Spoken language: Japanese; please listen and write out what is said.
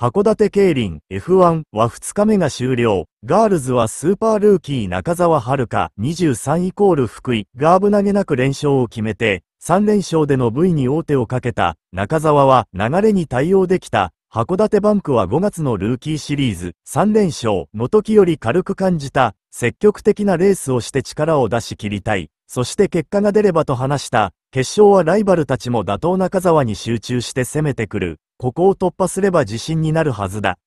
函館競輪 F1 は2日目が終了。ガールズはスーパールーキー中澤遥23イコール福井が危なげなく連勝を決めて、3連勝での V に王手をかけた中澤は流れに対応できた。函館バンクは5月のルーキーシリーズ3連勝の時より軽く感じた積極的なレースをして力を出し切りたい。そして結果が出ればと話した。決勝はライバルたちも妥当中澤に集中して攻めてくる。ここを突破すれば自信になるはずだ。